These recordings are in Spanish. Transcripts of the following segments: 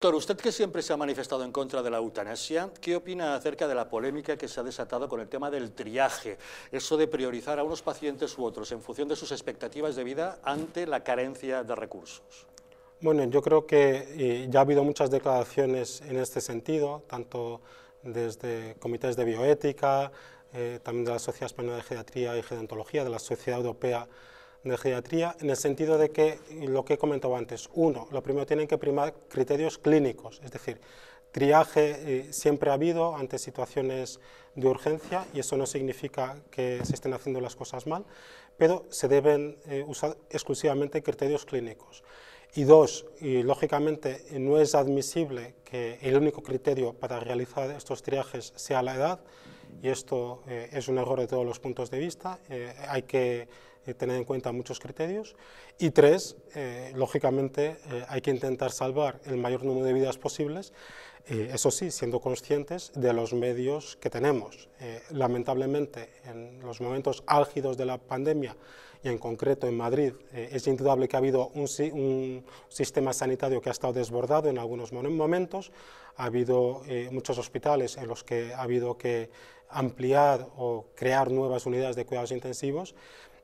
Doctor, usted que siempre se ha manifestado en contra de la eutanasia, ¿qué opina acerca de la polémica que se ha desatado con el tema del triaje? Eso de priorizar a unos pacientes u otros en función de sus expectativas de vida ante la carencia de recursos. Bueno, yo creo que eh, ya ha habido muchas declaraciones en este sentido, tanto desde comités de bioética, eh, también de la Sociedad Española de Geriatría y Gerontología, de la Sociedad Europea de geriatría en el sentido de que, lo que he comentado antes, uno, lo primero tienen que primar criterios clínicos, es decir, triaje eh, siempre ha habido ante situaciones de urgencia y eso no significa que se estén haciendo las cosas mal, pero se deben eh, usar exclusivamente criterios clínicos. Y dos, y lógicamente no es admisible que el único criterio para realizar estos triajes sea la edad, y esto eh, es un error de todos los puntos de vista. hay que eh, tener en cuenta muchos criterios. Y tres, eh, lógicamente, eh, hay que intentar salvar el mayor número de vidas posibles, eso sí, siendo conscientes de los medios que tenemos. lamentablemente, en los momentos álgidos de la pandemia y en concreto en Madrid, eh, es indudable que ha habido un, sistema sanitario que ha estado desbordado en algunos momentos, ha habido eh, muchos hospitales en los que ha habido que ampliar o crear nuevas unidades de cuidados intensivos,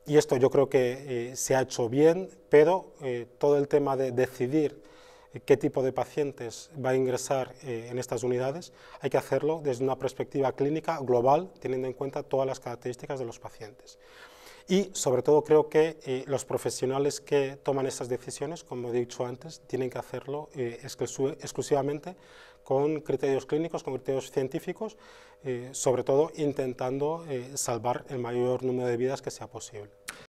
y esto yo creo que eh, se ha hecho bien, pero todo el tema de decidir qué tipo de pacientes va a ingresar en estas unidades, hay que hacerlo desde una perspectiva clínica global, teniendo en cuenta todas las características de los pacientes. Y sobre todo creo que eh, los profesionales que toman estas decisiones, como he dicho antes, tienen que hacerlo eh, exclusivamente con criterios clínicos, con criterios científicos, eh, sobre todo intentando salvar el mayor número de vidas que sea posible.